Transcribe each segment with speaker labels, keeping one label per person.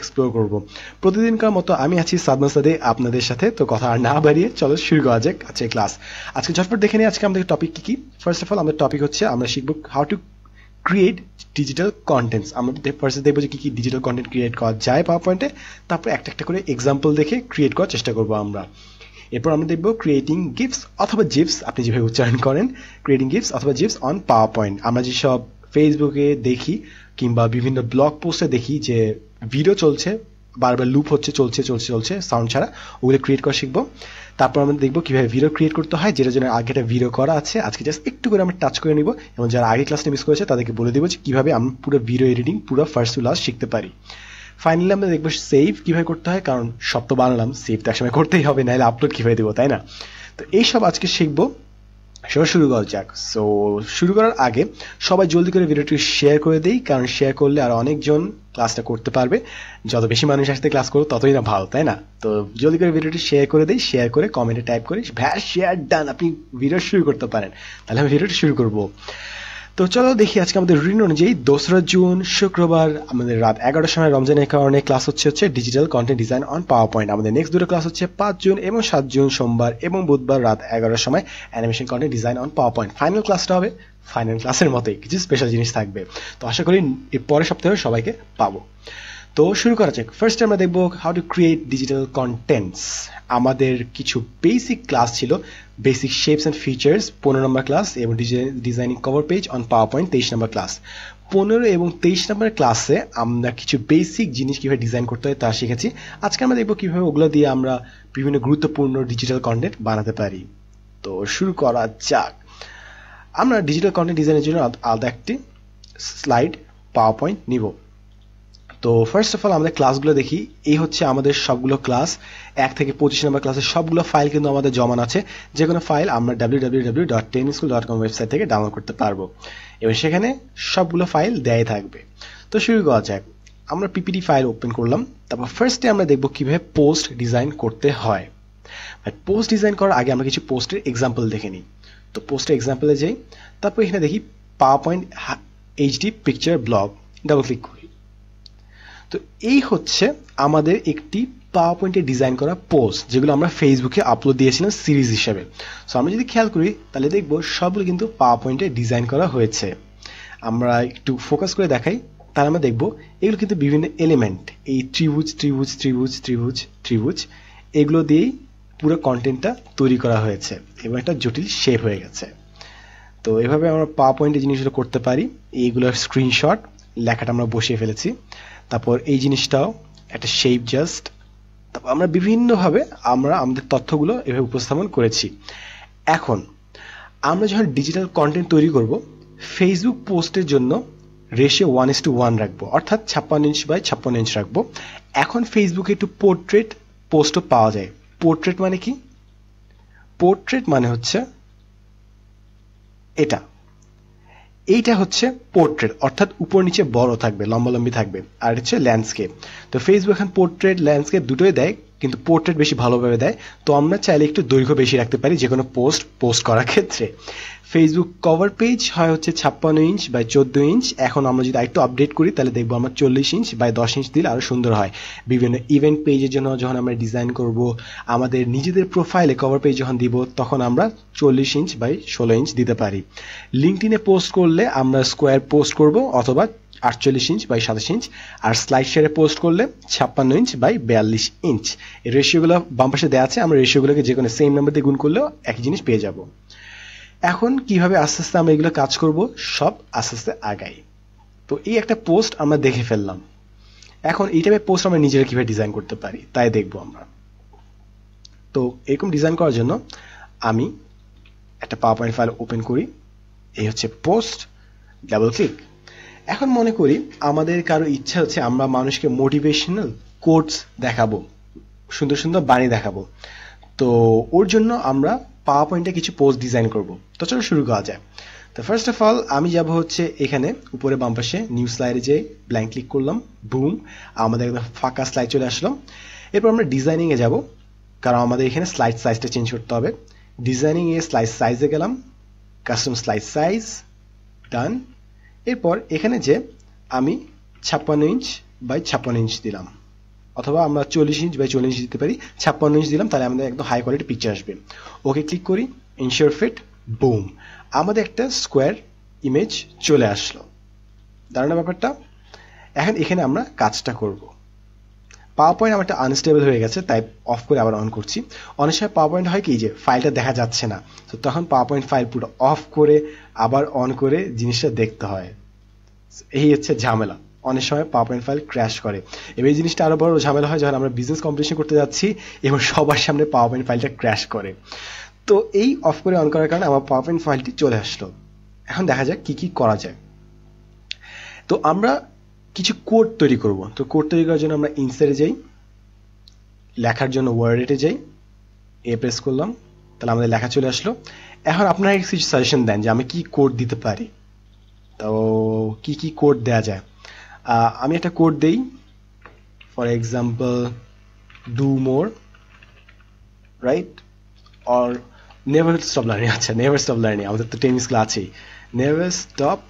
Speaker 1: explore করব প্রতিদিনকার মতো আমি আছি সাদমা সাদে আপনাদের সাথে তো কথা আর না বাড়িয়ে চলো শুরু করা যাক আজকে ক্লাস আজকে ঝটপট দেখে নিই আজকে আমাদের টপিক কী কী ফার্স্ট অফ অল আমাদের টপিক হচ্ছে আমরা শিখব how to create digital contents আমরা ফার্স্টে দেখবো যে কী কী ডিজিটাল কন্টেন্ট ক্রিয়েট করা যায় পাওয়ার পয়েন্টে তারপর একটা একটা করে এক্সাম্পল দেখে ক্রিয়েট করার চেষ্টা করবো আমরা এরপর আমরা দেখব ক্রিয়েটিং গিফটস অথবা জিপস আপনি যেভাবে উচ্চারণ করেন ক্রিয়েটিং গিফটস অথবা জিপস অন পাওয়ার পয়েন্ট আমরা যেসব ফেসবুকে দেখি কিংবা বিভিন্ন ব্লগ পোস্টে দেখি যে ভিডিও চলছে বারবার লুপ হচ্ছে চলছে চলছে চলছে সাউন্ড ছাড়া ওগুলো ক্রিয়েট করা শিখবো তারপর আমরা দেখবো কীভাবে ভিডিও ক্রিয়েট করতে হয় যেটা জন্য আগে একটা ভিডিও করা আছে আজকে জাস্ট একটু করে আমরা টাচ করে নিব এবং যারা আগে ক্লাসটা মিস করেছে তাদেরকে বলে দেবো যে কীভাবে আমরা পুরো ভিডিও এডিটিং পুরো ফার্স্ট টু লাস্ট শিখতে পারি ফাইনালি আমরা দেখবো সেভ কীভাবে করতে হয় কারণ সব তো বানালাম সেভ তো একসময় করতেই হবে নাহলে আপলোড কীভাবে দেবো তাই না তো এইসব আজকে শিখবো সেটা শুরু করা যাক সো শুরু করার আগে সবাই জলদি করে ভিডিওটি শেয়ার করে দিই কারণ শেয়ার করলে আর অনেকজন ক্লাসটা করতে পারবে যত বেশি মানুষ আসতে ক্লাস করো ততই না ভালো তাই না তো জলদি করে ভিডিওটি শেয়ার করে দিই শেয়ার করে কমেন্টে টাইপ করিস ভ্যাস শেয়ার ডান আপনি ভিডিও শুরু করতে পারেন তাহলে আমি ভিডিওটি শুরু করবো তো চলো দেখি আজকে আমাদের ঋণ অনুযায়ী দোসরা জুন শুক্রবার আমাদের রাত এগারোটার সময় রমজানের কারণে ক্লাস হচ্ছে হচ্ছে digital content design on PowerPoint আমাদের নেক্সট দুটো ক্লাস হচ্ছে পাঁচ জুন এবং সাত জুন সোমবার এবং বুধবার রাত এগারোটার সময় animation content design on PowerPoint final ক্লাসটা হবে ফাইনাল ক্লাসের মতোই কিছু স্পেশাল জিনিস থাকবে তো আশা করি এর পরের সপ্তাহে সবাইকে পাবো তো শুরু করা যাক ফার্স্ট আমরা দেখব how to create digital contents আমাদের কিছু বেসিক ক্লাস ছিল বেসিক শেপস অ্যান্ড ফিচার্স পনেরো নম্বর ক্লাস এবং designing cover page on PowerPoint তেইশ নম্বর ক্লাস পনেরো এবং তেইশ নম্বর ক্লাসে আমরা কিছু বেসিক জিনিস কীভাবে ডিজাইন করতে হয় তা শিখেছি আজকে আমরা দেখব কীভাবে ওগুলো দিয়ে আমরা বিভিন্ন গুরুত্বপূর্ণ ডিজিটাল কন্টেন্ট বানাতে পারি তো শুরু করা যাক আমরা ডিজিটাল কন্টেন্ট ডিজাইনের জন্য আলাদা একটি স্লাইড পাওয়ার পয়েন্ট নিব তো ফার্স্ট অফ অল আমাদের ক্লাসগুলো দেখি এই হচ্ছে আমাদের সবগুলো ক্লাস এক থেকে পঁচিশ নম্বর ক্লাসের সবগুলো ফাইল কিন্তু আমাদের জমান আছে যে কোনো ফাইল আমরা W W W dot dot com website থেকে ডাউনলোড করতে পারবো এবং সেখানে সবগুলো ফাইল দেয় থাকবে তো শুরু করা যাক আমরা পিপিডি ফাইল ওপেন করলাম তারপর ফার্স্টে আমরা দেখবো কীভাবে পোস্ট ডিজাইন করতে হয় পোস্ট ডিজাইন করার আগে আমরা কিছু পোস্টের এক্সাম্পল দেখে নিই তো পোস্টের এক্সাম্পলে যাই তারপর এখানে দেখি PowerPoint HD picture blog double click করি তো এই হচ্ছে আমাদের একটি পাওয়ার পয়েন্টে ডিজাইন করা পোস্ট যেগুলো আমরা ফেসবুকে আপলোড দিয়েছিলাম সিরিজ হিসেবে সো আমরা যদি খেয়াল করি তাহলে দেখবো সবগুলো কিন্তু পাওয়ার পয়েন্টে ডিজাইন করা হয়েছে আমরা একটু ফোকাস করে দেখাই তাহলে আমরা দেখবো এগুলো কিন্তু বিভিন্ন এলিমেন্ট এই ত্রিভুজ ত্রিভুজ ত্রিভুজ ত্রিভুজ ত্রিভুজ এগুলো দিয়েই পুরো কন্টেন্টটা তৈরি করা হয়েছে এবং একটা জটিল শেপ হয়ে গেছে তো এভাবে আমরা পাওয়ার পয়েন্টে জিনিসগুলো করতে পারি এইগুলোর স্ক্রিনশট লেখাটা আমরা বসিয়ে ফেলেছি তারপর এই জিনিসটাও একটা শেপ জাস্ট তারপর আমরা বিভিন্নভাবে আমরা আমাদের তথ্যগুলো এভাবে উপস্থাপন করেছি এখন আমরা যখন ডিজিটাল কন্টেন্ট তৈরি করব ফেসবুক পোস্টের জন্য ratio one is to one রাখবো অর্থাৎ ছাপ্পান্ন ইঞ্চ বাই ছাপ্পান্ন ইঞ্চ রাখবো এখন ফেসবুকে একটু পোর্ট্রেট পোস্টও পাওয়া যায় পোর্ট্রেট মানে কি পোর্ট্রেট মানে হচ্ছে এটা এইটা হচ্ছে পোর্ট্রেট অর্থাৎ উপর নিচে বড় থাকবে লম্বালম্বি থাকবে আর হচ্ছে ল্যান্ডস্কেপ তো ফেসবুক এখন পোর্ট্রেট ল্যান্ডস্কেপ দুটোই দেয় কিন্তু পোর্ট্রেট বেশি ভালোভাবে দেয় তো আমরা চাইলে একটু দৈর্ঘ্য বেশি রাখতে পারি যে কোনো পোস্ট পোস্ট করার ক্ষেত্রে ফেসবুক কভার পেজ হয় হচ্ছে ছাপ্পান্ন ইঞ্চ বাই চোদ্দো ইঞ্চ এখন আমরা যদি একটু আপডেট করি তাহলে দেখবো আমরা চল্লিশ ইঞ্চ বাই দশ ইঞ্চ দিলে আরও সুন্দর হয় বিভিন্ন ইভেন্ট পেজের জন্য যখন আমরা ডিজাইন করব আমাদের নিজেদের প্রোফাইলে কভার পেজ যখন দিব তখন আমরা চল্লিশ ইঞ্চ বাই ষোলো ইঞ্চ দিতে পারি লিঙ্কডিনে পোস্ট করলে আমরা স্কোয়ার পোস্ট করব অথবা আটচল্লিশ ইঞ্চ বাই সাতাশ ইঞ্চ আর স্লাইড শেয়ারে পোস্ট করলে ছাপ্পান্ন ইঞ্চ বাই বিয়াল্লিশ ইঞ্চ এই রেশিওগুলো বাম পাশে দেওয়া আছে আমরা রেশিওগুলোকে যে কোনো সেম নাম্বার দিয়ে গুণ করলেও একই জিনিস পেয়ে যাব এখন কিভাবে আস্তে আস্তে আমরা এগুলো কাজ করব সব আস্তে আস্তে আগাই তো এই একটা পোস্ট আমরা দেখে ফেললাম এখন এই টাইপের পোস্ট আমরা নিজেরা কীভাবে ডিজাইন করতে পারি তাই দেখব আমরা তো এরকম ডিজাইন করার জন্য আমি একটা পাওয়ার পয়েন্ট ফাইল ওপেন করি এই হচ্ছে পোস্ট ডাবল ক্লিক এখন মনে করি আমাদের কারো ইচ্ছা হচ্ছে আমরা মানুষকে মোটিভেশনাল কোটস দেখাবো সুন্দর সুন্দর বাণী দেখাবো তো ওর জন্য আমরা পাওয়ার পয়েন্টে কিছু পোস্ট ডিজাইন করব তো চলো শুরু করা যায় তো ফার্স্ট অফ অল আমি যাব হচ্ছে এখানে উপরে বাম পাশে নিউ স্লাইডে যে ব্ল্যাঙ্ক ক্লিক করলাম বুম আমাদের একদম ফাঁকা স্লাইড চলে আসলো এরপর আমরা ডিজাইনিংয়ে যাব কারণ আমাদের এখানে স্লাইড সাইজটা চেঞ্জ করতে হবে ডিজাইনিংয়ে স্লাইড সাইজে গেলাম কাস্টম স্লাইড সাইজ ডান এরপর এখানে যে আমি ছাপ্পান্ন ইঞ্চ বাই ছাপ্পান্ন ইঞ্চ দিলাম অথবা আমরা চল্লিশ ইঞ্চ বাই চল্লিশ দিতে পারি ছাপ্পান্ন ইঞ্চ দিলাম তাহলে আমাদের একদম হাই কোয়ালিটি পিকচার আসবে ওকে ক্লিক করি ইনশিওর ফিট বুম আমাদের একটা স্কোয়ার ইমেজ চলে আসলো দাঁড়ানো ব্যাপারটা এখন এখানে আমরা কাজটা করব পাওয়ার পয়েন্ট আমার একটা আনস্টেবল হয়ে গেছে তাই অফ করে আবার অন করছি অনেক সময় পাওয়ার পয়েন্ট হয় কি যে ফাইলটা দেখা যাচ্ছে না তো তখন পাওয়ার পয়েন্ট ফাইল পুরো অফ করে আবার অন করে জিনিসটা দেখতে হয় এই হচ্ছে ঝামেলা অনেক সময় পাওয়ার পয়েন্ট ফাইল ক্র্যাশ করে এবং এই জিনিসটা আরও বড় ঝামেলা হয় যখন আমরা বিজনেস কম্পিটিশন করতে যাচ্ছি এবং সবার সামনে পাওয়ার পয়েন্ট ফাইলটা ক্র্যাশ করে তো এই অফ করে অন করার কারণে আমার পাওয়ার পয়েন্ট ফাইলটি চলে আসলো এখন দেখা যাক কি কি করা যায় তো আমরা কিছু কোড তৈরি করব তো কোড তৈরি করার জন্য আমরা ইনসারে যাই লেখার জন্য ওয়ার্ডেটে যাই এ প্রেস করলাম তাহলে আমাদের লেখা চলে আসলো এখন আপনারা কিছু সাজেশন দেন যে আমি কি কোড দিতে পারি তো কি কি কোড দেয়া যায় আমি একটা কোড দেই for example do more right or never stop learning আচ্ছা নেভার স্টপ লার্নিং আমাদের তো টেনিস ক্লাস আছেই never stop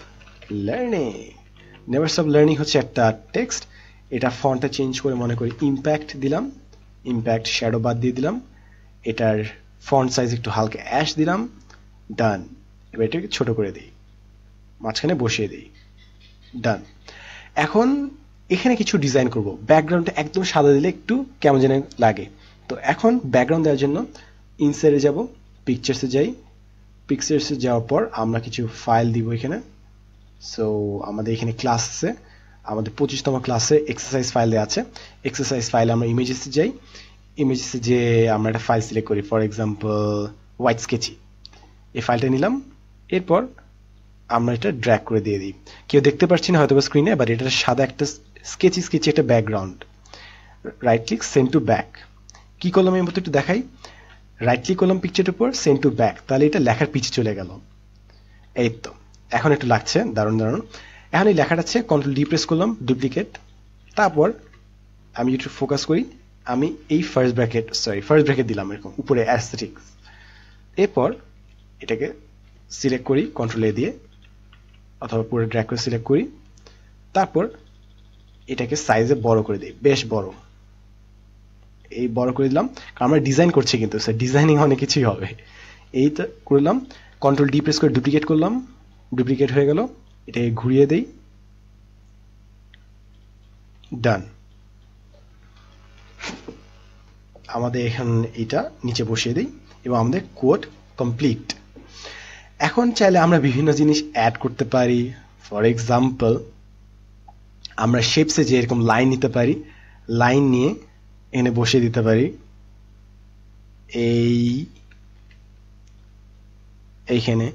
Speaker 1: learning never stop learning হচ্ছে একটা টেক্সট এটা ফন্টটা চেঞ্জ করে মনে করি ইম্প্যাক্ট দিলাম ইম্প্যাক্ট শ্যাডো বাদ দিয়ে দিলাম এটার ফন্ট সাইজ একটু হালকা অ্যাশ দিলাম ডান এবার এটাকে ছোট করে দিই মাঝখানে বসিয়ে দিই ডান এখন এখানে কিছু ডিজাইন করব ব্যাকগ্রাউন্ডটা একদম সাদা দিলে একটু কেমন যেন লাগে তো এখন ব্যাকগ্রাউন্ড দেওয়ার জন্য ইনসাইডে যাব পিকচার্সে যাই পিকচার্সে যাওয়ার পর আমরা কিছু ফাইল দিব এখানে সো আমাদের এখানে ক্লাস আছে আমাদের পঁচিশতম ক্লাসে এক্সারসাইজ ফাইল দেওয়া আছে এক্সারসাইজ ফাইল আমরা ইমেজেসে যাই ইমেজেসে যে আমরা একটা ফাইল সিলেক্ট করি ফর এক্সাম্পল হোয়াইট স্কেচি এই ফাইলটা নিলাম এরপর আমরা এটা ড্র্যাক করে দিয়ে দিই কেউ দেখতে পাচ্ছি না হয়তো স্ক্রিনে বাট এটা সাদা একটা স্কেচি স্কেচি একটা background right click send to back কি করলাম এর মতো একটু দেখাই রাইট ক্লিক করলাম পিকচারটার উপর সেন্ড টু ব্যাক তাহলে এটা লেখার পিছে চলে গেল এই তো এখন একটু লাগছে দারুণ দারুণ এখন এই লেখাটা আছে কন্ট্রোল ডিপ্রেস করলাম ডুপ্লিকেট তারপর আমি একটু ফোকাস করি আমি এই first bracket sorry first bracket দিলাম এরকম উপরে অ্যাস্থেটিক্স এরপর এটাকে সিলেক্ট করি কন্ট্রোল এ দিয়ে অথবা পুরো ড্র্যাগ করে সিলেক্ট করি তারপর এটাকে সাইজে বড় করে দিই বেশ বড় এই বড় করে দিলাম কারণ আমরা ডিজাইন করছি কিন্তু স্যার ডিজাইনিং অনেক কিছুই হবে এই তো করলাম কন্ট্রোল ডি প্রেস করে ডুপ্লিকেট করলাম ডুপ্লিকেট হয়ে গেল এটাকে ঘুরিয়ে দেই ডান আমাদের এখন এটা নিচে বসিয়ে দিই এবং আমাদের কোড কমপ্লিট এখন চাইলে আমরা বিভিন্ন জিনিস অ্যাড করতে পারি ফর এক্সাম্পল আমরা শেপসে যে এরকম লাইন নিতে পারি লাইন নিয়ে এনে বসিয়ে দিতে পারি এই এইখানে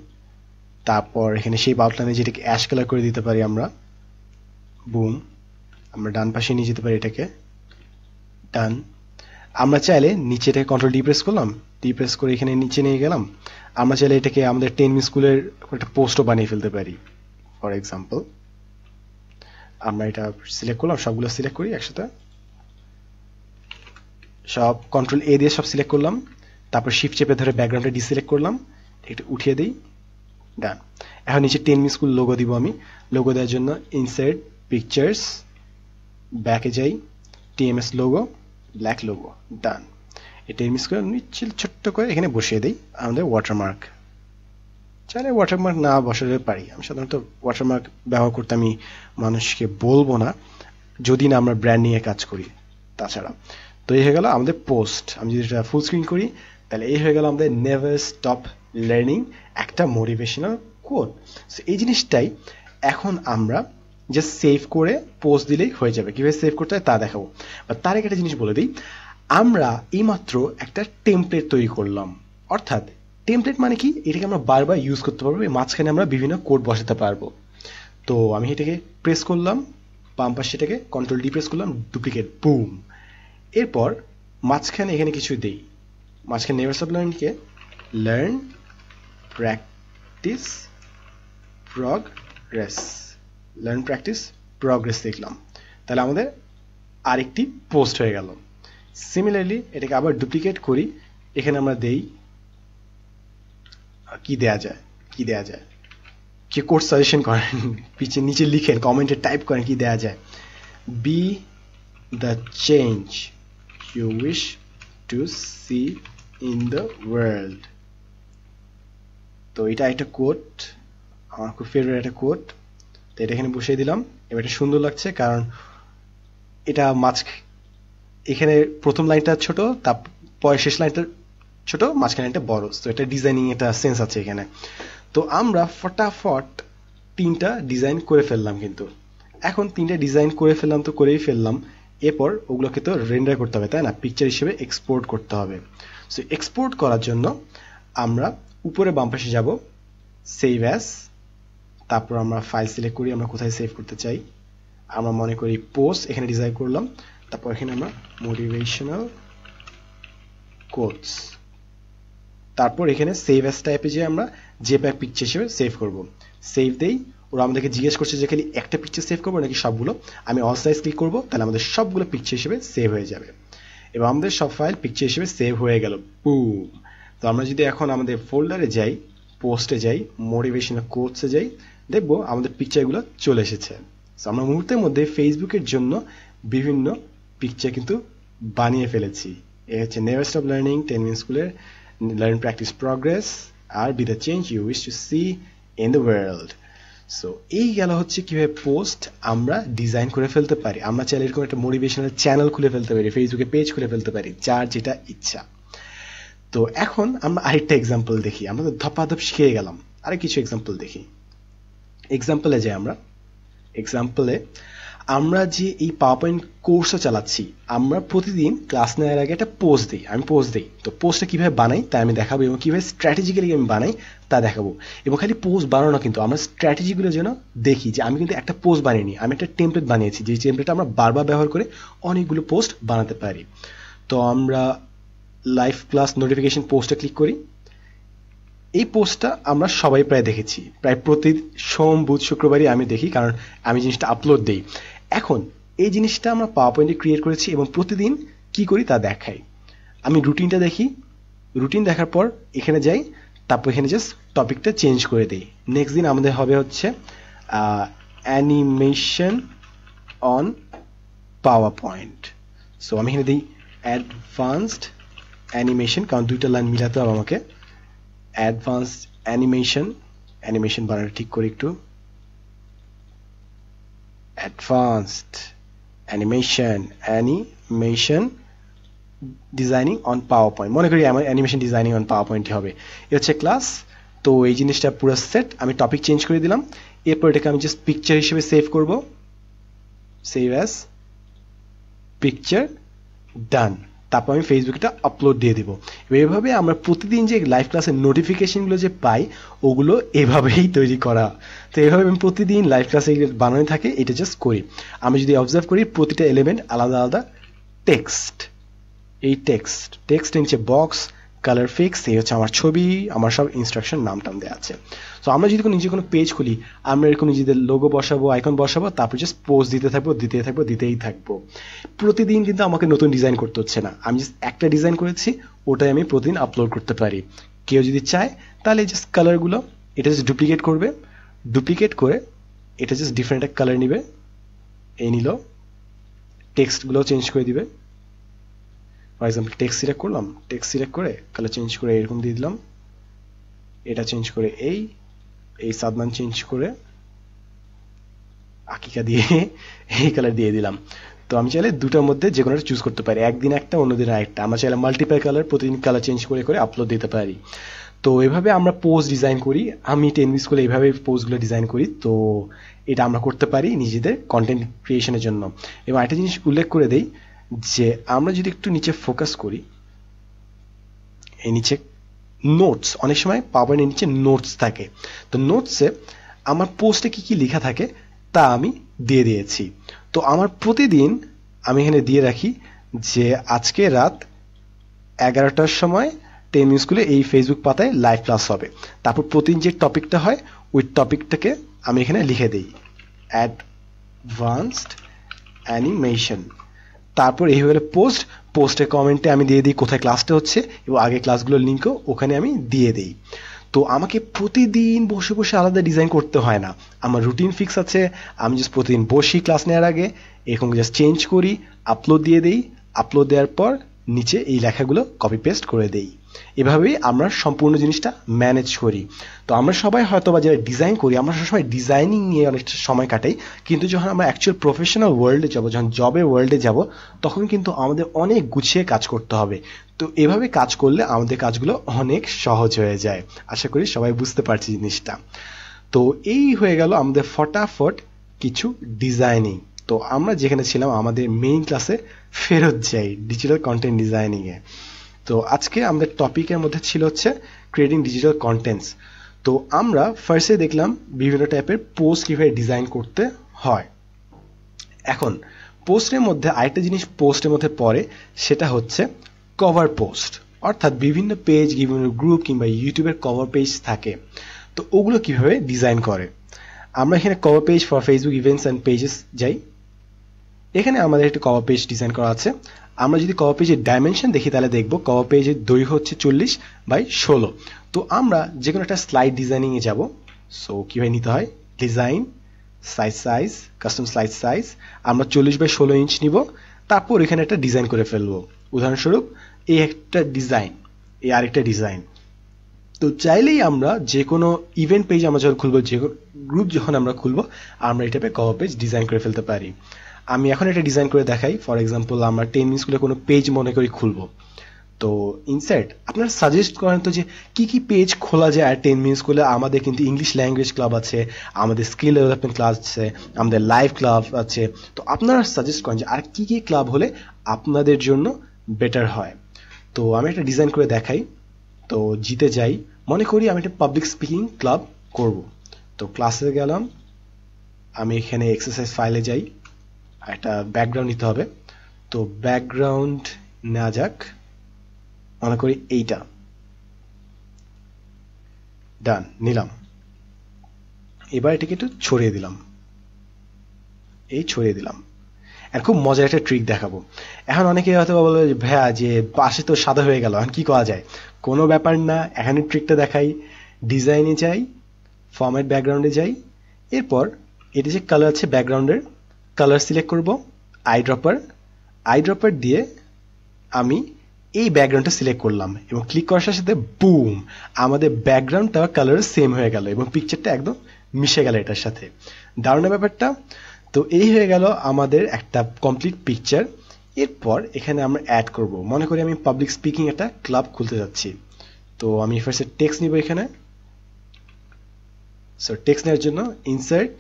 Speaker 1: তারপর এখানে সেই বাউটলাইনে যেটাকে অ্যাশ কালার করে দিতে পারি আমরা বুম আমরা ডান পাশে নিয়ে যেতে পারি এটাকে ডান আমরা চাইলে নিচে এটাকে কন্ট্রোল ডিপ্রেস করলাম ডিপ্রেস করে এখানে নিচে নিয়ে গেলাম আমরা চাইলে এটাকে আমাদের টেন স্কুলের একটা পোস্টও বানিয়ে ফেলতে পারি ফর এক্সাম্পল আমরা এটা সিলেক্ট করলাম সবগুলো সিলেক্ট করি একসাথে সব কন্ট্রোল এ দিয়ে সব সিলেক্ট করলাম তারপর শিফট চেপে ধরে ব্যাকগ্রাউন্ডটা ডিসিলেক্ট করলাম একটু উঠিয়ে দিই ডান এখন নিচে টেন স্কুল লোগো দিব আমি লোগো দেওয়ার জন্য ইনসাইড পিকচার্স ব্যাকে যাই TMS logo black logo done এটা মিস করে নিচ্ছিল ছোট্ট করে এখানে বসিয়ে দিই আমাদের ওয়াটারমার্ক চাইলে ওয়াটারমার্ক না বসাতে পারি আমি সাধারণত ওয়াটারমার্ক ব্যবহার করতে আমি মানুষকে বলবো না যদি না আমরা ব্র্যান্ড নিয়ে কাজ করি তাছাড়া তো এই হয়ে গেল আমাদের পোস্ট আমি যদি এটা ফুল স্ক্রিন করি তাহলে এই হয়ে গেল আমাদের নেভার স্টপ লার্নিং একটা মোটিভেশনাল কোড সো এই জিনিসটাই এখন আমরা জাস্ট সেভ করে পোস্ট দিলেই হয়ে যাবে কীভাবে সেভ করতে হয় তা দেখাবো বা তার একটা জিনিস বলে দিই আমরা এইমাত্র একটা টেমপ্লেট তৈরি করলাম অর্থাৎ টেমপ্লেট মানে কি এটাকে আমরা বারবার ইউজ করতে পারবো এই মাঝখানে আমরা বিভিন্ন কোড বসাতে পারবো তো আমি এটাকে প্রেস করলাম বাম পাশে এটাকে কন্ট্রোল ডি প্রেস করলাম ডুপ্লিকেট বুম এরপর মাঝখানে এখানে কিছু দেই মাঝখানে নেভার সাব লার্নকে learn practice progress learn practice progress দেখলাম তাহলে আমাদের আরেকটি পোস্ট হয়ে গেলাম সিমিলারলি এটাকে আবার ডুপ্লিকেট করি এখানে আমরা দেই কি দেয়া যায় কি দেয়া যায় কে কোর্স সাজেশন করেন পিছিয়ে নিচে লিখেন কমেন্টে টাইপ করেন কি দেয়া যায় be the change you wish to see in the world তো এটা একটা কোট আমার খুব ফেভারিট একটা কোট তো এটা এখানে বসিয়ে দিলাম এবার এটা সুন্দর লাগছে কারণ এটা মাছ এখানে প্রথম লাইনটা ছোট তার শেষ লাইনটা ছোট মাঝখানে একটা বড় তো এটা ডিজাইনিং এটা সেন্স আছে এখানে তো আমরা ফটাফট তিনটা ডিজাইন করে ফেললাম কিন্তু এখন তিনটা ডিজাইন করে ফেললাম তো করেই ফেললাম এরপর ওগুলোকে তো রেন্ডার করতে হবে তাই না পিকচার হিসেবে এক্সপোর্ট করতে হবে সো এক্সপোর্ট করার জন্য আমরা উপরে বাম পাশে যাব সেভ অ্যাস তারপর আমরা ফাইল সিলেক্ট করি আমরা কোথায় সেভ করতে চাই আমরা মনে করি পোস্ট এখানে ডিজাইন করলাম তারপর এখানে আমরা মোটিভেশনাল কোটস তারপর এখানে সেভ অ্যাস টাইপে যে আমরা যে প্যাক পিকচার হিসেবে সেভ করব সেভ দেই ওরা আমাদেরকে জিজ্ঞেস করছে যে খালি একটা পিকচার সেভ করবো নাকি সবগুলো আমি অল সাইজ ক্লিক করবো তাহলে আমাদের সবগুলো পিকচার হিসেবে সেভ হয়ে যাবে এবং আমাদের সব ফাইল পিকচার হিসেবে সেভ হয়ে গেল বুম তো আমরা যদি এখন আমাদের ফোল্ডারে যাই পোস্টে যাই মোটিভেশনাল কোর্সে যাই দেখবো আমাদের পিকচারগুলো চলে এসেছে আমরা মুহূর্তের মধ্যে ফেসবুকের জন্য বিভিন্ন পিকচার কিন্তু বানিয়ে ফেলেছি এ হচ্ছে নেভেস্ট অফ লার্নিং টেন মিন স্কুলের লার্ন প্র্যাকটিস প্রগ্রেস আর be the change you wish to see in the world so এই গেল হচ্ছে কীভাবে পোস্ট আমরা ডিজাইন করে ফেলতে পারি আমরা চাইলে এরকম একটা মোটিভেশনাল চ্যানেল খুলে ফেলতে পারি ফেসবুকে পেজ খুলে ফেলতে পারি যার যেটা ইচ্ছা তো এখন আমরা আরেকটা এক্সাম্পল দেখি আমরা তো ধপাধপ শিখে গেলাম আরে কিছু এক্সাম্পল দেখি এক্সাম্পলে যাই আমরা এক্সাম্পলে আমরা যে এই পাওয়ার পয়েন্ট কোর্সও চালাচ্ছি আমরা প্রতিদিন ক্লাস নেওয়ার আগে একটা পোস্ট দিই আমি পোস্ট দিই তো পোস্টটা কীভাবে বানাই তা আমি দেখাবো এবং কীভাবে স্ট্র্যাটেজিক্যালি আমি বানাই তা দেখাবো এবং খালি পোস্ট বানানো কিন্তু আমরা স্ট্র্যাটেজিগুলো যেন দেখি যে আমি কিন্তু একটা পোস্ট বানিয়ে আমি একটা টেমপ্লেট বানিয়েছি যে টেমপ্লেটটা আমরা বারবার ব্যবহার করে অনেকগুলো পোস্ট বানাতে পারি তো আমরা লাইভ ক্লাস নোটিফিকেশন পোস্টে ক্লিক করি এই পোস্টটা আমরা সবাই প্রায় দেখেছি প্রায় প্রতি সোম বুধ শুক্রবারই আমি দেখি কারণ আমি জিনিসটা আপলোড দিই এখন এই জিনিসটা আমরা পাওয়ার পয়েন্টে ক্রিয়েট করেছি এবং প্রতিদিন কি করি তা দেখাই আমি রুটিনটা দেখি রুটিন দেখার পর এখানে যাই তারপর এখানে জাস্ট টপিকটা চেঞ্জ করে দিই নেক্সট দিন আমাদের হবে হচ্ছে animation on PowerPoint so আমি এখানে দিই অ্যাডভান্সড অ্যানিমেশন কারণ দুইটা লাইন মিলাতে হবে আমাকে অ্যাডভান্সড অ্যানিমেশন অ্যানিমেশন বানানো ঠিক করে একটু advanced animation animation designing on PowerPoint মনে করি আমার অ্যানিমেশন ডিজাইনিং অন পাওয়ার পয়েন্টই হবে এ হচ্ছে ক্লাস তো এই জিনিসটা পুরো সেট আমি টপিক চেঞ্জ করে দিলাম এরপর এটাকে আমি জাস্ট পিকচার হিসেবে সেভ করব সেভ অ্যাজ পিকচার ডান তারপর আমি ফেসবুকটা আপলোড দিয়ে দেবো এভাবে আমরা প্রতিদিন যে লাইভ ক্লাসের নোটিফিকেশানগুলো যে পাই ওগুলো এভাবেই তৈরি করা তো এভাবে আমি প্রতিদিন লাইভ ক্লাসে বানানো থাকে এটা জাস্ট করি আমি যদি অবজার্ভ করি প্রতিটা এলিমেন্ট আলাদা আলাদা টেক্সট এই টেক্সট টেক্সট হচ্ছে বক্স কালার ফিক্স এই হচ্ছে আমার ছবি আমার সব ইনস্ট্রাকশন নাম টাম দেওয়া আছে তো আমরা যদি কোনো নিজে কোনো পেজ খুলি আমরা এরকম নিজেদের লোগো বসাবো আইকন বসাবো তারপর জাস্ট পোস্ট দিতে থাকবো দিতে থাকবো দিতেই থাকবো প্রতিদিন কিন্তু আমাকে নতুন ডিজাইন করতে হচ্ছে না আমি জাস্ট একটা ডিজাইন করেছি ওটাই আমি প্রতিদিন আপলোড করতে পারি কেউ যদি চায় তাহলে জাস্ট কালারগুলো এটা জাস্ট ডুপ্লিকেট করবে ডুপ্লিকেট করে এটা জাস্ট ডিফারেন্ট এক কালার নিবে এই নিল টেক্সটগুলো চেঞ্জ করে দিবে ফর এক্সাম্পল টেক্সট সিলেক্ট করলাম টেক্সট সিলেক্ট করে কালার চেঞ্জ করে এরকম দিয়ে দিলাম এটা চেঞ্জ করে এই এই সাদমান চেঞ্জ করে আকিকা দিয়ে এই কালার দিয়ে দিলাম তো আমি চাইলে দুটোর মধ্যে যে কোনো একটা চুজ করতে পারি একদিন একটা অন্যদিন আরেকটা আমরা চাইলে মাল্টিপ্লাই কালার প্রতিদিন কালার চেঞ্জ করে করে আপলোড দিতে পারি তো এভাবে আমরা পোজ ডিজাইন করি আমি টেন মিস করে এইভাবে পোজগুলো ডিজাইন করি তো এটা আমরা করতে পারি নিজেদের কন্টেন্ট ক্রিয়েশনের জন্য এবং একটা জিনিস উল্লেখ করে দেই যে আমরা যদি একটু নিচে ফোকাস করি এই নিচে নোটস অনেক সময় পাওয়ার নিচে নোটস থাকে তো নোটসে আমার পোস্টে কি কি লেখা থাকে তা আমি দিয়ে দিয়েছি তো আমার প্রতিদিন আমি এখানে দিয়ে রাখি যে আজকে রাত এগারোটার সময় টেন স্কুলে এই ফেসবুক পাতায় লাইভ ক্লাস হবে তারপর প্রতিদিন যে টপিকটা হয় ওই টপিকটাকে আমি এখানে লিখে দিই অ্যাডভান্সড অ্যানিমেশন তারপর এই হয়ে পোস্ট পোস্টে কমেন্টে আমি দিয়ে দিই কোথায় ক্লাসটা হচ্ছে এবং আগে ক্লাসগুলোর লিঙ্কও ওখানে আমি দিয়ে দিই তো আমাকে প্রতিদিন বসে বসে আলাদা ডিজাইন করতে হয় না আমার রুটিন ফিক্স আছে আমি জাস্ট প্রতিদিন বসি ক্লাস নেওয়ার আগে এরকম জাস্ট চেঞ্জ করি আপলোড দিয়ে দিই আপলোড দেওয়ার পর নিচে এই লেখাগুলো কপি পেস্ট করে দেই এভাবেই আমরা সম্পূর্ণ জিনিসটা ম্যানেজ করি তো আমরা সবাই হয়তো বা যারা ডিজাইন করি আমরা সবসময় ডিজাইনিং নিয়ে অনেকটা সময় কাটাই কিন্তু যখন আমরা অ্যাকচুয়াল প্রফেশনাল ওয়ার্ল্ডে যাবো যখন জবে ওয়ার্ল্ডে যাব তখন কিন্তু আমাদের অনেক গুছিয়ে কাজ করতে হবে তো এভাবে কাজ করলে আমাদের কাজগুলো অনেক সহজ হয়ে যায় আশা করি সবাই বুঝতে পারছি জিনিসটা তো এই হয়ে গেল আমাদের ফটাফট কিছু ডিজাইনিং তো আমরা যেখানে ছিলাম আমাদের মেইন ক্লাসে ফেরত যাই ডিজিটাল কন্টেন্ট ডিজাইনিংয়ে তো আজকে আমাদের টপিকের মধ্যে ছিল হচ্ছে ক্রিয়েটিং ডিজিটাল কন্টেন্টস তো আমরা ফার্স্টে দেখলাম বিভিন্ন টাইপের পোস্ট কীভাবে ডিজাইন করতে হয় এখন পোস্টের মধ্যে আরেকটা জিনিস পোস্টের মধ্যে পড়ে সেটা হচ্ছে কভার পোস্ট অর্থাৎ বিভিন্ন পেজ বিভিন্ন গ্রুপ কিংবা ইউটিউবের কভার পেজ থাকে তো ওগুলো কিভাবে ডিজাইন করে আমরা এখানে cover page for Facebook events and pages যাই এখানে আমাদের একটি কভার পেজ ডিজাইন করা আছে আমরা যদি কভার পেজের ডাইমেনশন দেখি তাহলে দেখব কভার পেজের দৈর্ঘ্য হচ্ছে চল্লিশ বাই ষোলো তো আমরা যে কোনো একটা স্লাইড ডিজাইনিংয়ে যাব সো কীভাবে নিতে হয় design size size custom slide size আমরা চল্লিশ বাই ষোলো ইঞ্চ নিব তারপর এখানে একটা ডিজাইন করে ফেলবো উদাহরণস্বরূপ এই একটা ডিজাইন এই আরেকটা ডিজাইন তো চাইলেই আমরা যে কোনো ইভেন্ট পেজ আমরা যখন খুলবো যে গ্রুপ যখন আমরা খুলবো আমরা এই টাইপের কভার পেজ ডিজাইন করে ফেলতে পারি আমি এখন একটা ডিজাইন করে দেখাই ফর এক্সাম্পল আমার টেন স্কুলে কোনো পেজ মনে করি খুলবো তো ইনসাইট আপনারা সাজেস্ট করেন তো যে কি কি পেজ খোলা যায় আর টেন মিনিট স্কুলে আমাদের কিন্তু ইংলিশ ল্যাঙ্গুয়েজ ক্লাব আছে আমাদের স্কিল ডেভেলপমেন্ট ক্লাস আছে আমাদের লাইভ ক্লাব আছে তো আপনারা সাজেস্ট করেন যে আর কি কি ক্লাব হলে আপনাদের জন্য বেটার হয় তো আমি একটা ডিজাইন করে দেখাই তো জিতে যাই মনে করি আমি একটা পাবলিক স্পিকিং ক্লাব করব তো ক্লাসে গেলাম আমি এখানে এক্সারসাইজ ফাইলে যাই একটা ব্যাকগ্রাউন্ড নিতে হবে তো ব্যাকগ্রাউন্ড নেওয়া যাক মনে করি এইটা ডান নিলাম এবার এটাকে একটু ছড়িয়ে দিলাম এই ছড়িয়ে দিলাম আর খুব মজার একটা ট্রিক দেখাবো এখন অনেকে হয়তো বলবে ভাইয়া যে পাশে তো সাদা হয়ে গেল এখন কি করা যায় কোনো ব্যাপার না এখানে ট্রিকটা দেখাই ডিজাইনে যাই ফর্মেট ব্যাকগ্রাউন্ডে যাই এরপর এটি যে কালার আছে ব্যাকগ্রাউন্ডের কালার সিলেক্ট করব আই ড্রপার আই ড্রপার দিয়ে আমি এই ব্যাকগ্রাউন্ডটা সিলেক্ট করলাম এবং ক্লিক করার সাথে বুম আমাদের ব্যাকগ্রাউন্ডটা কালার সেম হয়ে গেল এবং পিকচারটা একদম মিশে গেল এটার সাথে দারুণের ব্যাপারটা তো এই হয়ে গেল আমাদের একটা কমপ্লিট পিকচার এরপর এখানে আমরা অ্যাড করব মনে করি আমি পাবলিক স্পিকিং একটা ক্লাব খুলতে যাচ্ছি তো আমি ফার্স্টে টেক্সট নিব এখানে সো টেক্সট নেওয়ার জন্য ইনসার্ট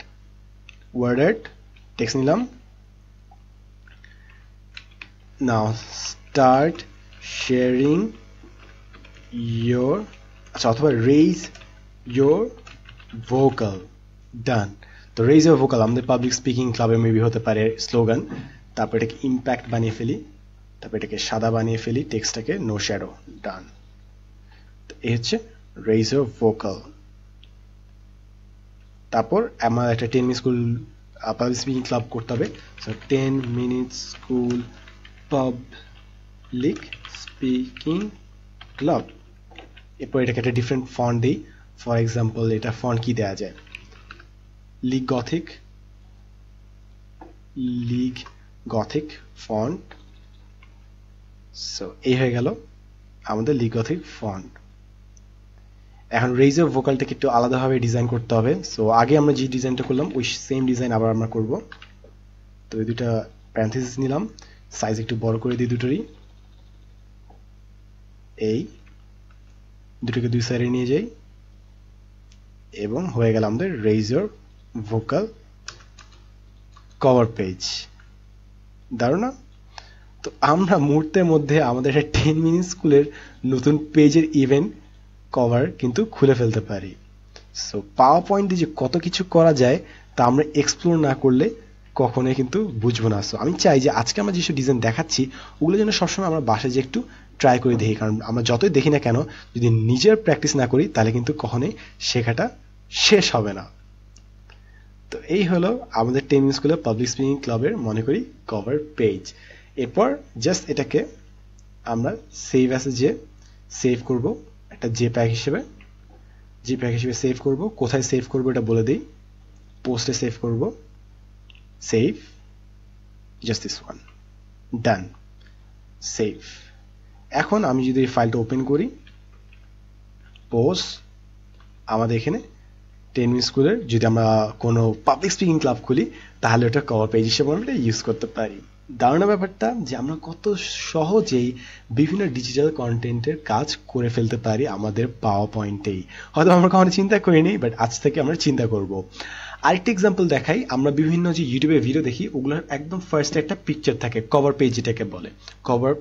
Speaker 1: ওয়ার্ড টেক্সট নিলাম নাও স্টার্ট শেয়ারিং ইয়োর আচ্ছা অথবা রেইজ ইয়োর ভোকাল ডান তো রেইজ ইয়োর ভোকাল আমাদের পাবলিক স্পিকিং ক্লাবে মেবি হতে পারে স্লোগান তারপর এটাকে ইম্প্যাক্ট বানিয়ে ফেলি তারপর এটাকে সাদা বানিয়ে ফেলি টেক্সটটাকে নো শ্যাডো ডান এই হচ্ছে রেইজ ইয়োর ভোকাল তারপর আমার একটা টেন স্কুল আপনার স্পিকিং ক্লাব করতে হবে so ten minute school public speaking club এরপর এটাকে একটা ডিফারেন্ট ফন্ট দিই ফর এক্সাম্পল এটা ফন্ট কি দেওয়া যায় league gothic league gothic font so এই হয়ে গেল আমাদের লিগ গথিক ফন্ট এখন রেজের ভোকালটাকে একটু আলাদাভাবে ডিজাইন করতে হবে সো আগে আমরা যে ডিজাইনটা করলাম ওই সেম ডিজাইন আবার আমরা করব তো এই দুটা প্যান্থিস নিলাম সাইজ একটু বড় করে দিই দুটোরই এই দুটোকে দুই সাইডে নিয়ে যাই এবং হয়ে গেল আমাদের রেজর ভোকাল কভার পেজ দারুণা না তো আমরা মুহূর্তের মধ্যে আমাদের একটা টেন মিনিট স্কুলের নতুন পেজের ইভেন্ট কভার কিন্তু খুলে ফেলতে পারি সো পাওয়ার পয়েন্ট দিয়ে যে কত কিছু করা যায় তা আমরা এক্সপ্লোর না করলে কখনোই কিন্তু বুঝবো না সো আমি চাই যে আজকে আমরা যেসব ডিজাইন দেখাচ্ছি ওগুলো যেন সবসময় আমরা বাসায় যে একটু ট্রাই করে দেখি কারণ আমরা যতই দেখি না কেন যদি নিজের প্র্যাকটিস না করি তাহলে কিন্তু কখনোই শেখাটা শেষ হবে না তো এই হলো আমাদের টেন স্কুলে পাবলিক স্পিকিং ক্লাবের মনে করি কভার পেজ এরপর জাস্ট এটাকে আমরা সেভ অ্যাসে যে সেভ করবো একটা জেপ্যাক হিসেবে জেপ্যাক হিসেবে সেভ করব কোথায় সেভ করব এটা বলে দিই পোস্টে সেভ করব save just this one done save এখন আমি যদি এই ফাইলটা ওপেন করি পোস্ট আমাদের এখানে টেন মিনিট স্কুলের যদি আমরা কোনো পাবলিক স্পিকিং ক্লাব খুলি তাহলে ওটা কভার পেজ হিসেবে আমরা ইউজ করতে পারি দারুণা ব্যাপারটা যে আমরা কত সহজেই বিভিন্ন ডিজিটাল কন্টেন্টের কাজ করে ফেলতে পারি আমাদের পাওয়ার পয়েন্টেই হয়তো আমরা কখনো চিন্তা করিনি বাট আজ থেকে আমরা চিন্তা করব আরেকটি এক্সাম্পল দেখাই আমরা বিভিন্ন যে ইউটিউবে ভিডিও দেখি ওগুলোর একদম ফার্স্টে একটা পিকচার থাকে কভার পেজ এটাকে বলে কভার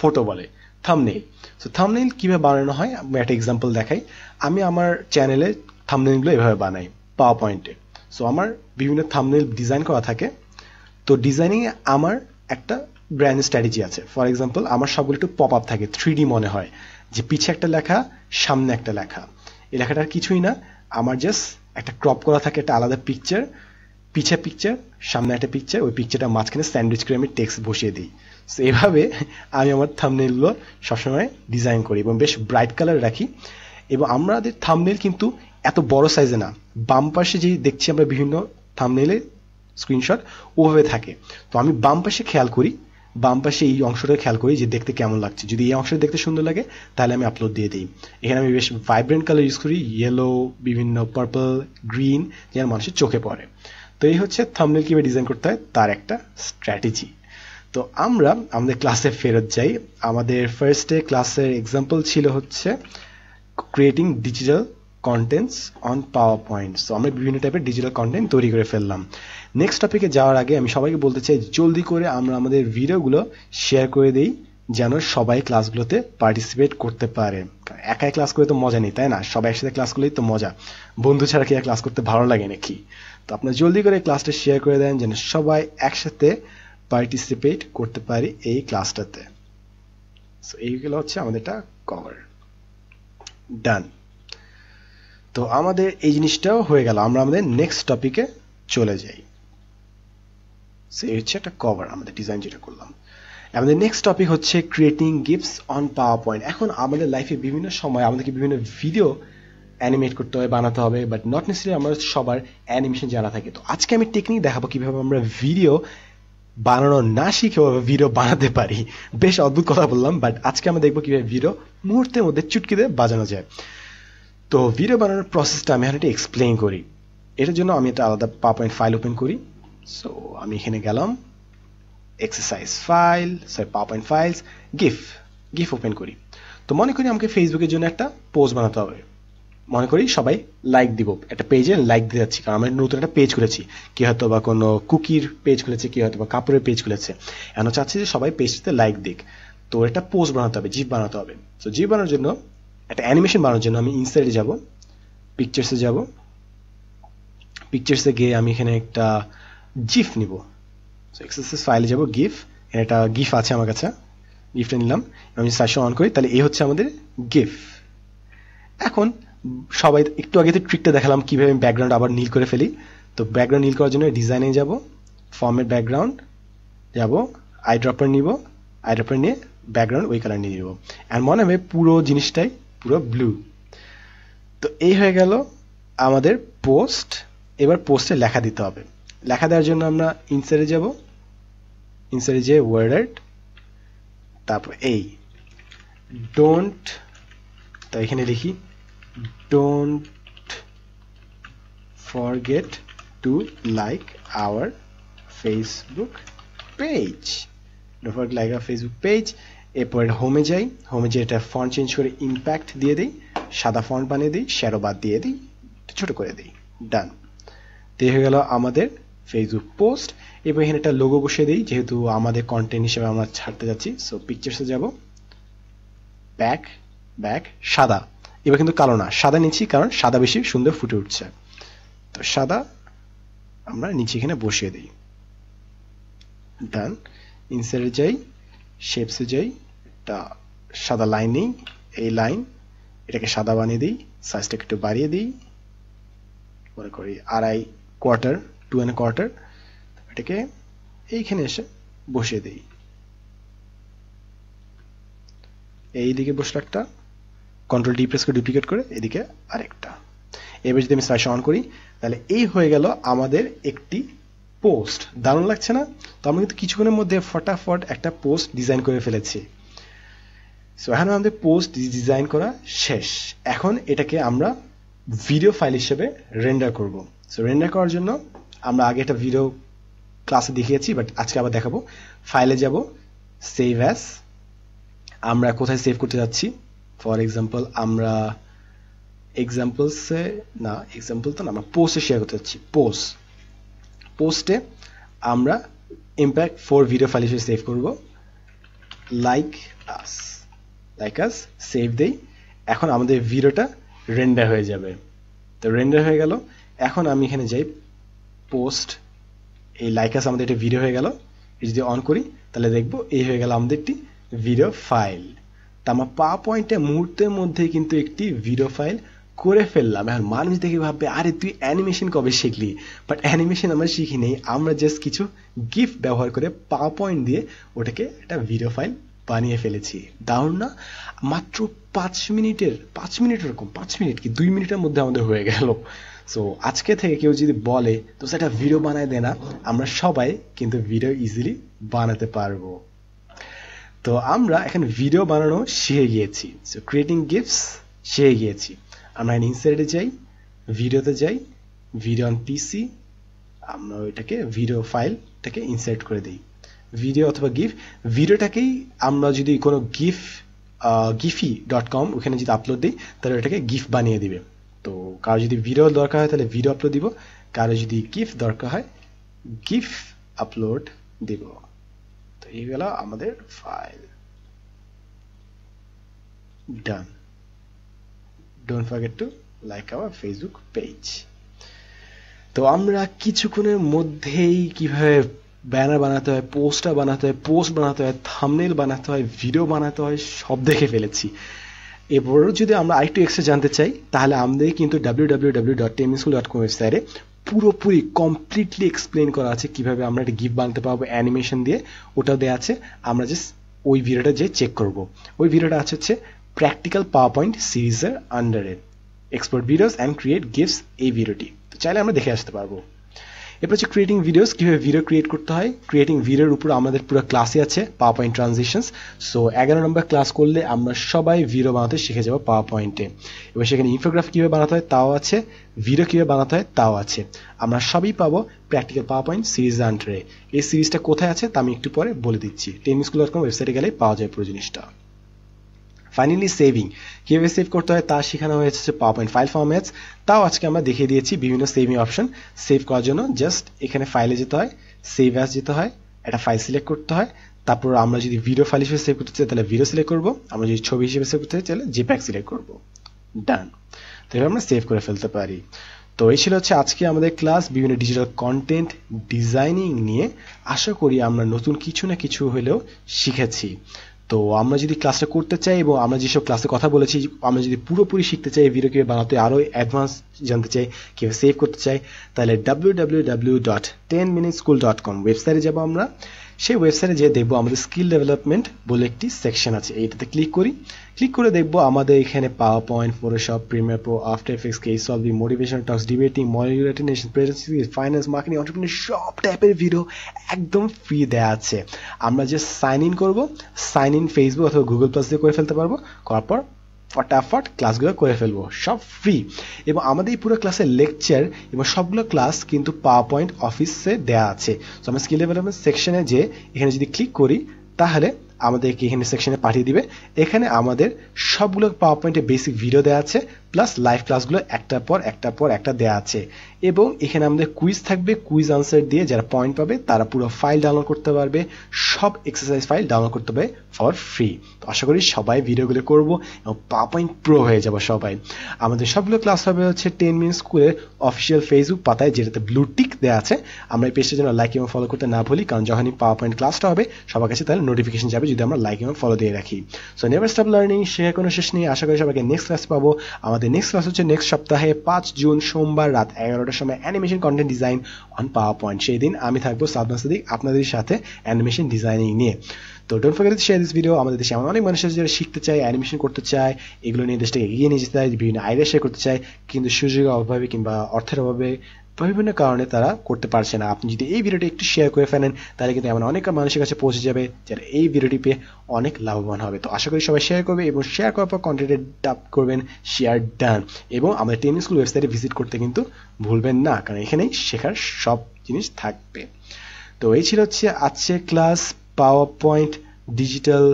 Speaker 1: ফটো বলে থামনেল সো থামনেইল কীভাবে বানানো হয় আমি একটা এক্সাম্পল দেখাই আমি আমার চ্যানেলে থামনেইলগুলো এভাবে বানাই পাওয়ার পয়েন্টে সো আমার বিভিন্ন থামনেল ডিজাইন করা থাকে তো ডিজাইনিংয়ে আমার একটা ব্র্যান্ড স্ট্র্যাটেজি আছে ফর এক্সাম্পল আমার সবগুলো একটু পপ আপ থাকে থ্রি মনে হয় যে পিছে একটা লেখা সামনে একটা লেখা এই লেখাটার কিছুই না আমার জাস্ট একটা ক্রপ করা থাকে একটা আলাদা পিকচার পিছে পিকচার সামনে একটা পিকচার ওই পিকচারটা মাঝখানে স্যান্ডউইচ করে আমি টেক্সট বসিয়ে দিই সো এভাবে আমি আমার থামনেলগুলো সবসময় ডিজাইন করি এবং বেশ ব্রাইট কালার রাখি এবং আমাদের থামনেল কিন্তু এত বড় সাইজে না বাম পাশে যে দেখছি আমরা বিভিন্ন থামনেলে স্ক্রিনশট ওভাবে থাকে তো আমি বাম পাশে খেয়াল করি বাম পাশে এই অংশটা খেয়াল করি যে দেখতে কেমন লাগছে যদি এই অংশটা দেখতে সুন্দর লাগে তাহলে আমি আপলোড দিয়ে দিই এখানে আমি বেশ ভাইব্রেন্ট কালার ইউজ করি ইয়েলো বিভিন্ন পার্পল গ্রিন যেন মানুষের চোখে পড়ে তো এই হচ্ছে থামনেল কিভাবে ডিজাইন করতে হয় তার একটা স্ট্র্যাটেজি তো আমরা আমাদের ক্লাসে ফেরত যাই আমাদের ফার্স্ট ডে ক্লাসের এক্সাম্পল ছিল হচ্ছে creating digital contents on PowerPoint so আমরা বিভিন্ন টাইপের ডিজিটাল কন্টেন্ট তৈরি করে ফেললাম নেক্সট টপিকে যাওয়ার আগে আমি সবাইকে বলতে চাই জলদি করে আমরা আমাদের ভিডিওগুলো শেয়ার করে দিই যেন সবাই ক্লাসগুলোতে পার্টিসিপেট করতে পারে একাই ক্লাস করে তো মজা নেই তাই না সবাই একসাথে ক্লাস করলেই তো মজা বন্ধু ছাড়া কি আর ক্লাস করতে ভালো লাগে নাকি তো আপনার জলদি করে ক্লাসটা শেয়ার করে দেন যেন সবাই একসাথে পার্টিসিপেট করতে পারি এই ক্লাসটাতে সো এইগুলো হচ্ছে আমাদেরটা কভার ডান তো আমাদের এই জিনিসটাও হয়ে গেল আমরা আমাদের নেক্সট টপিকে চলে যাই সে হচ্ছে একটা কভার আমাদের ডিজাইন যেটা করলাম আমাদের নেক্সট টপিক হচ্ছে creating gifts on PowerPoint এখন আমাদের লাইফে বিভিন্ন সময় আমাদেরকে বিভিন্ন ভিডিও অ্যানিমেট করতে হবে বানাতে হবে বাট নট নেসেসারি আমরা সবার অ্যানিমেশন জানা থাকে তো আজকে আমি টেকনিক দেখাবো কিভাবে আমরা ভিডিও বানানো না শিখেও ভিডিও বানাতে পারি বেশ অদ্ভুত কথা বললাম বাট আজকে আমরা দেখবো কিভাবে ভিডিও মুহূর্তের মধ্যে চুটকি দিয়ে বাজানো যায় তো ভিডিও বানানোর প্রসেসটা আমি এখন এটা এক্সপ্লেন করি এটার জন্য আমি একটা আলাদা পাওয়ার পয়েন্ট ফাইল ওপেন করি সো আমি এখানে গেলাম exercise file sorry PowerPoint files GIF GIF open করি তো মনে করি আমাকে ফেসবুকের জন্য একটা পোস্ট বানাতে হবে মনে করি সবাই লাইক দিব একটা পেজে লাইক দিয়ে যাচ্ছি কারণ আমরা নতুন একটা পেজ খুলেছি কি হয়তো বা কোনো কুকির পেজ খুলেছে কি হয়তো বা কাপড়ের পেজ খুলেছে এখন চাচ্ছি যে সবাই পেজটিতে লাইক দিক তো একটা পোস্ট বানাতে হবে জিপ বানাতে হবে তো জিপ বানানোর জন্য একটা অ্যানিমেশন বানানোর জন্য আমি ইনসাইডে যাব পিকচার্সে যাব পিকচার্সে গিয়ে আমি এখানে একটা জিফ নিব এক্সারসাইজ ফাইলে যাব গিফ এটা গিফ আছে আমার কাছে গিফটা নিলাম আমি সার্চ অন করি তাহলে এই হচ্ছে আমাদের গিফ এখন সবাই একটু আগে তো ট্রিকটা দেখালাম কীভাবে আমি ব্যাকগ্রাউন্ড আবার নীল করে ফেলি তো ব্যাকগ্রাউন্ড নীল করার জন্য ডিজাইনে যাব ফর্মের ব্যাকগ্রাউন্ড যাব আই ড্রপার নিব আই ড্রপার নিয়ে ব্যাকগ্রাউন্ড ওই কালার নিয়ে নিব অ্যান্ড মনে হবে পুরো জিনিসটাই পুরো ব্লু তো এই হয়ে গেল আমাদের পোস্ট এবার পোস্টে লেখা দিতে হবে লেখা দেওয়ার জন্য আমরা ইনসারে যাব ইনসারে যে ওয়ার্ড তারপর এই ডোন্ট তো এখানে লিখি don't forget to like our Facebook page don't like our Facebook page এরপর হোমে যাই হোমে যে এটা ফন্ট চেঞ্জ করে ইম্প্যাক্ট দিয়ে দিই সাদা ফন্ট বানিয়ে দিই শ্যারো বাদ দিয়ে দিই ছোট করে দিই ডান তো হয়ে গেল আমাদের ফেসবুক পোস্ট এবং এখানে একটা লোগো বসিয়ে দিই যেহেতু আমাদের কন্টেন্ট হিসেবে আমরা ছাড়তে যাচ্ছি সো পিকচার্সে যাব ব্যাক ব্যাক সাদা এবার কিন্তু কালো না সাদা নিচ্ছি কারণ সাদা বেশি সুন্দর ফুটে উঠছে তো সাদা আমরা নিচে এখানে বসিয়ে দিই ডান ইনসারে যাই শেপসে যাই একটা সাদা লাইন নিই এই লাইন এটাকে সাদা বানিয়ে দিই সাইজটাকে একটু বাড়িয়ে দিই মনে করি আড়াই কোয়ার্টার টু অ্যান্ড কোয়ার্টার এটাকে এইখানে এসে বসিয়ে দিই এই দিকে বসলো একটা কন্ট্রোল ডি প্রেসকে ডুপ্লিকেট করে এদিকে আরেকটা এবার যদি আমি স্লাইস অন করি তাহলে এই হয়ে গেল আমাদের একটি পোস্ট দারুণ লাগছে না তো আমরা কিন্তু কিছুক্ষণের মধ্যে ফটাফট একটা পোস্ট ডিজাইন করে ফেলেছি সো এখন আমাদের পোস্ট ডিজাইন করা শেষ এখন এটাকে আমরা ভিডিও ফাইল হিসেবে রেন্ডার করব সো রেন্ডার করার জন্য আমরা আগে একটা ভিডিও ক্লাসে দেখিয়েছি বাট আজকে আবার দেখাবো ফাইলে যাব সেভ অ্যাস আমরা কোথায় সেভ করতে যাচ্ছি ফর এক্সাম্পল আমরা এক্সাম্পলসে না এক্সাম্পল তো না আমরা পোস্টে শেয়ার করতে যাচ্ছি পোস্ট পোস্টে আমরা ইম্প্যাক্ট ফোর ভিডিও ফাইল হিসেবে সেভ করব like us like us save দেই এখন আমাদের ভিডিওটা রেন্ডার হয়ে যাবে তো রেন্ডার হয়ে গেল এখন আমি এখানে যাই পোস্ট এই লাইকাস আমাদের একটা ভিডিও হয়ে গেল এই যদি অন করি তাহলে দেখবো এই হয়ে গেল আমাদের একটি ভিডিও ফাইল তা আমার পা পয়েন্টে মুহূর্তের মধ্যে কিন্তু একটি ভিডিও ফাইল করে ফেললাম এখন মানুষ দেখে ভাববে আরে তুই অ্যানিমেশন কবে শিখলি বাট অ্যানিমেশন আমরা শিখি নেই আমরা জাস্ট কিছু গিফট ব্যবহার করে পা পয়েন্ট দিয়ে ওটাকে একটা ভিডিও ফাইল বানিয়ে ফেলেছি দারুণ না মাত্র পাঁচ মিনিটের পাঁচ মিনিট ওরকম পাঁচ মিনিট কি দুই মিনিটের মধ্যে আমাদের হয়ে গেল সো আজকে থেকে কেউ যদি বলে তো সেটা ভিডিও বানায় দে না আমরা সবাই কিন্তু ভিডিও ইজিলি বানাতে পারবো তো আমরা এখন ভিডিও বানানো শিখে গিয়েছি সো ক্রিয়েটিং গিফটস শিখে গিয়েছি আমরা ইনসার্টে যাই ভিডিওতে যাই ভিডিও অন পিসি আমরা ওইটাকে ভিডিও ফাইলটাকে ইনসার্ট করে দিই ভিডিও অথবা গিফট ভিডিওটাকেই আমরা যদি কোনো গিফ গিফি ডট কম ওখানে যদি আপলোড দিই তাহলে ওটাকে গিফট বানিয়ে দিবে তো কারো যদি ভিডিও দরকার হয় তাহলে ভিডিও আপলোড দিব কারো যদি গিফট দরকার হয় গিফট আপলোড দিব তো এই গেল আমাদের file done don't forget to like our Facebook page তো আমরা কিছুক্ষণের মধ্যেই কিভাবে ব্যানার বানাতে হয় পোস্টার বানাতে হয় পোস্ট বানাতে হয় থামনেল বানাতে হয় ভিডিও বানাতে হয় সব দেখে ফেলেছি এবারও যদি আমরা আরেকটু এক্সট্রা জানতে চাই তাহলে আমাদের কিন্তু W W W dot ten minute school dot com ওয়েবসাইটে পুরোপুরি কমপ্লিটলি এক্সপ্লেন করা আছে কিভাবে আমরা একটা গিফট বানাতে পারবো অ্যানিমেশন দিয়ে ওটাও দেওয়া আছে আমরা জাস্ট ওই ভিডিওটা যে চেক করব ওই ভিডিওটা আছে হচ্ছে প্র্যাকটিক্যাল পাওয়ার পয়েন্ট সিরিজের আন্ডারে export videos and create gifts এই ভিডিওটি তো চাইলে আমরা দেখে আসতে পারবো এরপর হচ্ছে ক্রিয়েটিং ভিডিওস কীভাবে ভিডিও ক্রিয়েট করতে হয় ক্রিয়েটিং ভিডিওর উপর আমাদের পুরো ক্লাসে আছে পাওয়ার পয়েন্ট ট্রানজিশনস সো এগারো নম্বর ক্লাস করলে আমরা সবাই ভিডিও বানাতে শিখে যাবো পাওয়ার পয়েন্টে এবার সেখানে ইনফোগ্রাফ কীভাবে বানাতে হয় তাও আছে ভিডিও কীভাবে বানাতে হয় তাও আছে আমরা সবই পাবো প্র্যাকটিক্যাল পাওয়ার পয়েন্ট সিরিজ আন্ডারে এই সিরিজটা কোথায় আছে তা আমি একটু পরে বলে দিচ্ছি টেন স্কুল ডট কম ওয়েবসাইটে গেলে পাওয়া যায় পুরো জিনিসটা ফাইনালি সেভিং কীভাবে সেভ করতে হয় তা শেখানো হয়েছে পাওয়ার পয়েন্ট ফাইল ফর্ম্যাটস তাও আজকে আমরা দেখিয়ে দিয়েছি বিভিন্ন সেভিং অপশন সেভ করার জন্য জাস্ট এখানে ফাইলে যেতে হয় সেভ অ্যাস যেতে হয় একটা ফাইল সিলেক্ট করতে হয় তারপর আমরা যদি ভিডিও ফাইল হিসেবে সেভ করতে চাই তাহলে ভিডিও সিলেক্ট করব আমরা যদি ছবি হিসেবে সেভ করতে চাই তাহলে জেপ্যাক সিলেক্ট করবো ডান তাহলে আমরা সেভ করে ফেলতে পারি তো এই ছিল হচ্ছে আজকে আমাদের ক্লাস বিভিন্ন ডিজিটাল কন্টেন্ট ডিজাইনিং নিয়ে আশা করি আমরা নতুন কিছু না কিছু হলেও শিখেছি তো আমরা যদি ক্লাসটা করতে চাই এবং আমরা যেসব ক্লাসে কথা বলেছি আমরা যদি পুরোপুরি শিখতে চাই ভিডিও কে বানাতে আরও অ্যাডভান্স জানতে চাই কীভাবে সেভ করতে চাই তাহলে W W dot ten minute school dot com ওয়েবসাইটে যাবো আমরা সেই ওয়েবসাইটে যেয়ে দেখবো আমাদের স্কিল ডেভেলপমেন্ট বলে একটি সেকশন আছে এইটাতে ক্লিক করি ক্লিক করে দেখব আমাদের এখানে PowerPoint Photoshop Premiere Pro After Effects case solving motivation talks debating মলিউলেটিনেশন প্রেজেন্সি ফাইন্যান্স মার্কেটিং অন্টারপ্রিনিয়ার সব টাইপের ভিডিও একদম ফ্রি দেওয়া আছে আমরা যে সাইন ইন করব সাইন ইন ফেসবুক অথবা গুগল প্লাস দিয়ে করে ফেলতে পারবো করার পর ফটাফট ক্লাসগুলো করে ফেলবো সব ফ্রি এবং আমাদের এই পুরো ক্লাসের লেকচার এবং সবগুলো ক্লাস কিন্তু পাওয়ার পয়েন্ট অফিসে দেওয়া আছে তো আমরা স্কিল ডেভেলপমেন্ট সেকশনে যে এখানে যদি ক্লিক করি তাহলে আমাদেরকে এখানে সেকশনে পাঠিয়ে দিবে এখানে আমাদের সবগুলো পাওয়ার পয়েন্টে বেসিক ভিডিও দেওয়া আছে প্লাস লাইভ ক্লাসগুলো একটার পর একটার পর একটা দেওয়া আছে এবং এখানে আমাদের কুইজ থাকবে কুইজ আনসার দিয়ে যারা পয়েন্ট পাবে তারা পুরো ফাইল ডাউনলোড করতে পারবে সব এক্সারসাইজ ফাইল ডাউনলোড করতে পারবে ফর ফ্রি তো আশা করি সবাই ভিডিওগুলো করব এবং পাওয়ার পয়েন্ট প্রো হয়ে যাবো সবাই আমাদের সবগুলো ক্লাস হবে হচ্ছে টেন মিনিট স্কুলের অফিসিয়াল ফেসবুক পাতায় যেটাতে ব্লু টিক দেওয়া আছে আমরা এই পেজটার জন্য লাইক এবং ফলো করতে না ভুলি কারণ যখনই পাওয়ার পয়েন্ট ক্লাসটা হবে সবার কাছে তাহলে নোটিফিকেশন যাবে যদি আমরা লাইক এবং ফলো দিয়ে রাখি সো নেভার স্টপ লার্নিং শেখার কোনো শেষ নেই আশা করি সবাইকে নেক্সট ক্লাস পাবো আমাদের নেক্সট ক্লাস হচ্ছে নেক্সট সপ্তাহে পাঁচ জুন সোমবার রাত এগারোটার সময় animation content design on PowerPoint সেই দিন আমি থাকবো সাদনা সাদিক আপনাদের সাথে অ্যানিমেশন ডিজাইনিং নিয়ে তো ডোট ফরগেট শেয়ার দিস ভিডিও আমাদের দেশে এমন অনেক মানুষের যারা শিখতে চায় অ্যানিমেশন করতে চায় এগুলো নিয়ে দেশটাকে এগিয়ে নিয়ে যেতে চায় বিভিন্ন আইডিয়া শেয়ার করতে চায় কিন্তু সুযোগের অভাবে কিংবা অর্থের অভাবে বিভিন্ন কারণে তারা করতে পারছে না আপনি যদি এই ভিডিওটি একটু শেয়ার করে ফেলেন তাহলে কিন্তু এমন অনেক মানুষের কাছে পৌঁছে যাবে যারা এই ভিডিওটি পেয়ে অনেক লাভবান হবে তো আশা করি সবাই শেয়ার করবে এবং শেয়ার করার পর কন্টেন্টে ডাপ করবেন শেয়ার ডান এবং আমাদের টেন স্কুল ওয়েবসাইটে ভিজিট করতে কিন্তু ভুলবেন না কারণ এখানেই শেখার সব জিনিস থাকবে তো এই ছিল হচ্ছে আজকে class PowerPoint digital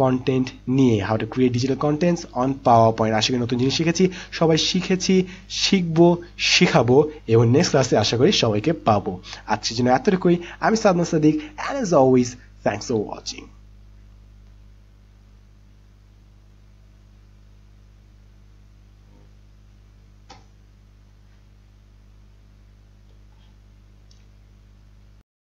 Speaker 1: content নিয়ে how to create digital contents on PowerPoint আশা করি নতুন জিনিস শিখেছি সবাই শিখেছি শিখবো শিখাবো এবং নেক্সট ক্লাসে আশা করি সবাইকে পাবো আজকের জন্য এতটুকুই আমি Sadman Sadik and as always thanks for watching